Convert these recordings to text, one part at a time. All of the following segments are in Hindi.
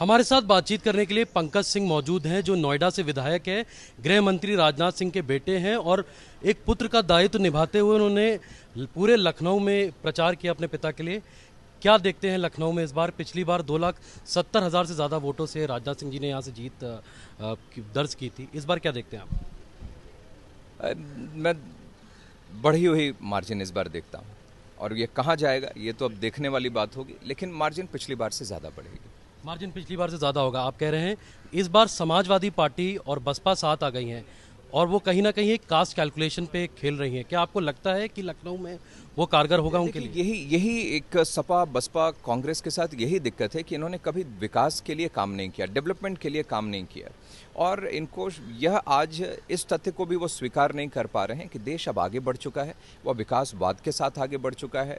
हमारे साथ बातचीत करने के लिए पंकज सिंह मौजूद हैं जो नोएडा से विधायक है गृह मंत्री राजनाथ सिंह के बेटे हैं और एक पुत्र का दायित्व तो निभाते हुए उन्होंने पूरे लखनऊ में प्रचार किया अपने पिता के लिए क्या देखते हैं लखनऊ में इस बार पिछली बार दो लाख सत्तर हज़ार से ज़्यादा वोटों से राजनाथ सिंह जी ने यहाँ से जीत दर्ज की थी इस बार क्या देखते हैं आप मैं बढ़ी हुई मार्जिन इस बार देखता हूँ और ये कहाँ जाएगा ये तो अब देखने वाली बात होगी लेकिन मार्जिन पिछली बार से ज़्यादा बढ़ेगी मार्जिन पिछली बार से ज़्यादा होगा आप कह रहे हैं इस बार समाजवादी पार्टी और बसपा साथ आ गई हैं और वो कहीं ना कहीं एक कास्ट कैलकुलेशन पे खेल रही हैं क्या आपको लगता है कि लखनऊ में वो कारगर होगा उनके लिए यही यही एक सपा बसपा कांग्रेस के साथ यही दिक्कत है कि इन्होंने कभी विकास के लिए काम नहीं किया डेवलपमेंट के लिए काम नहीं किया और इनको यह आज इस तथ्य को भी वो स्वीकार नहीं कर पा रहे हैं कि देश अब आगे बढ़ चुका है वह विकासवाद के साथ आगे बढ़ चुका है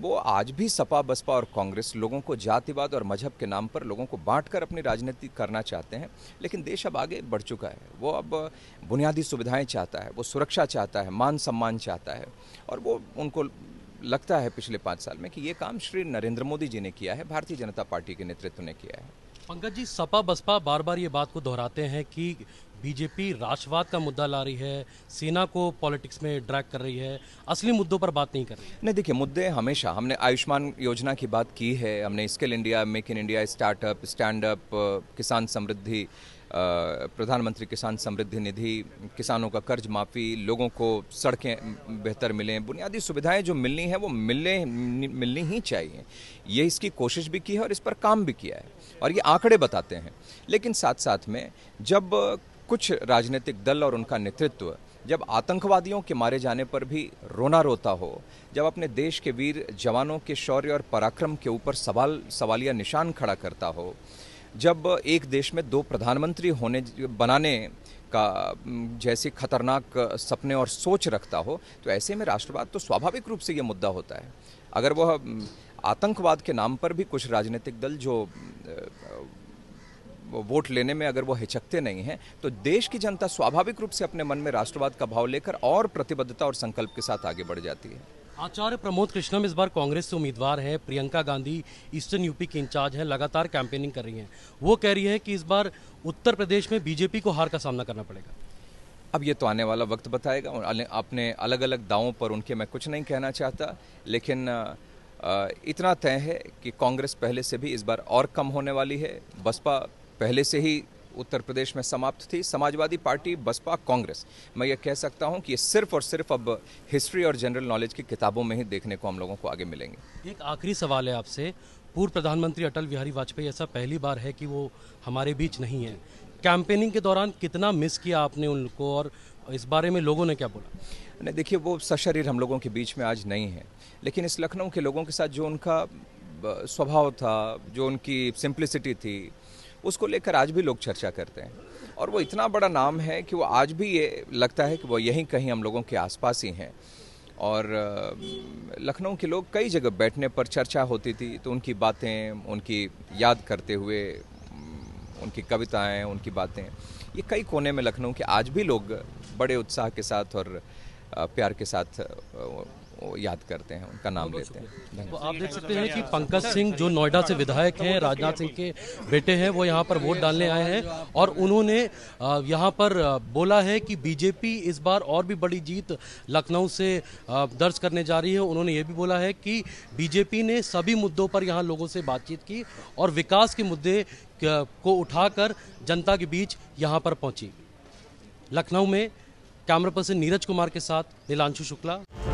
वो आज भी सपा बसपा और कांग्रेस लोगों को जातिवाद और मजहब के नाम पर लोगों को बांटकर अपनी राजनीति करना चाहते हैं लेकिन देश अब आगे बढ़ चुका है वो अब बुनियादी सुविधाएं चाहता है वो सुरक्षा चाहता है मान सम्मान चाहता है और वो उनको लगता है पिछले पाँच साल में कि ये काम श्री नरेंद्र मोदी जी ने किया है भारतीय जनता पार्टी के नेतृत्व ने किया है पंकज जी सपा बसपा बार बार ये बात को दोहराते हैं कि बीजेपी राष्ट्रवाद का मुद्दा ला रही है सेना को पॉलिटिक्स में ड्रैग कर रही है असली मुद्दों पर बात नहीं कर रही नहीं देखिए मुद्दे हमेशा हमने आयुष्मान योजना की बात की है हमने skill India make in India startup stand up किसान समृद्धि प्रधानमंत्री किसान समृद्धि निधि किसानों का कर्ज माफ़ी लोगों को सड़कें बेहतर मिलें बुनियादी सुविधाएं जो मिलनी है वो मिलने मिलनी ही चाहिए ये इसकी कोशिश भी की है और इस पर काम भी किया है और ये आंकड़े बताते हैं लेकिन साथ साथ में जब कुछ राजनीतिक दल और उनका नेतृत्व जब आतंकवादियों के मारे जाने पर भी रोना रोता हो जब अपने देश के वीर जवानों के शौर्य और पराक्रम के ऊपर सवाल सवालिया निशान खड़ा करता हो जब एक देश में दो प्रधानमंत्री होने बनाने का जैसे खतरनाक सपने और सोच रखता हो तो ऐसे में राष्ट्रवाद तो स्वाभाविक रूप से ये मुद्दा होता है अगर वह आतंकवाद के नाम पर भी कुछ राजनीतिक दल जो वोट लेने में अगर वो हिचकते नहीं हैं तो देश की जनता स्वाभाविक रूप से अपने मन में राष्ट्रवाद का भाव लेकर और प्रतिबद्धता और संकल्प के साथ आगे बढ़ जाती है आचार्य प्रमोद कृष्णम इस बार कांग्रेस से उम्मीदवार हैं प्रियंका गांधी ईस्टर्न यूपी की इंचार्ज हैं लगातार कैंपेनिंग कर रही हैं वो कह रही है कि इस बार उत्तर प्रदेश में बीजेपी को हार का सामना करना पड़ेगा अब ये तो आने वाला वक्त बताएगा और अपने अलग अलग दावों पर उनके मैं कुछ नहीं कहना चाहता लेकिन इतना तय है कि कांग्रेस पहले से भी इस बार और कम होने वाली है बसपा पहले से ही उत्तर प्रदेश में समाप्त थी समाजवादी पार्टी बसपा कांग्रेस मैं ये कह सकता हूँ कि ये सिर्फ और सिर्फ अब हिस्ट्री और जनरल नॉलेज की किताबों में ही देखने को हम लोगों को आगे मिलेंगे एक आखिरी सवाल है आपसे पूर्व प्रधानमंत्री अटल बिहारी वाजपेयी ऐसा पहली बार है कि वो हमारे बीच नहीं है कैंपेनिंग के दौरान कितना मिस किया आपने उनको और इस बारे में लोगों ने क्या बोला नहीं देखिए वो सशरीर हम लोगों के बीच में आज नहीं है लेकिन इस लखनऊ के लोगों के साथ जो उनका स्वभाव था जो उनकी सिंप्लिसिटी थी उसको लेकर आज भी लोग चर्चा करते हैं और वो इतना बड़ा नाम है कि वो आज भी ये लगता है कि वो यहीं कहीं हम लोगों के आसपास ही हैं और लखनऊ के लोग कई जगह बैठने पर चर्चा होती थी तो उनकी बातें उनकी याद करते हुए उनकी कविताएं उनकी बातें ये कई कोने में लखनऊ के आज भी लोग बड़े उत्साह के साथ और प्यार के साथ याद करते हैं उनका नाम लेते हैं तो आप देख सकते हैं कि पंकज सिंह जो नोएडा से विधायक हैं राजनाथ सिंह के बेटे हैं वो यहाँ पर वोट डालने आए हैं और उन्होंने यहाँ पर बोला है कि बीजेपी इस बार और भी बड़ी जीत लखनऊ से दर्ज करने जा रही है उन्होंने ये भी बोला है कि बीजेपी ने सभी मुद्दों पर यहाँ लोगों से बातचीत की और विकास के मुद्दे को उठाकर जनता के बीच यहाँ पर पहुँची लखनऊ में कैमरा पर्सन नीरज कुमार के साथ नीलांशु शुक्ला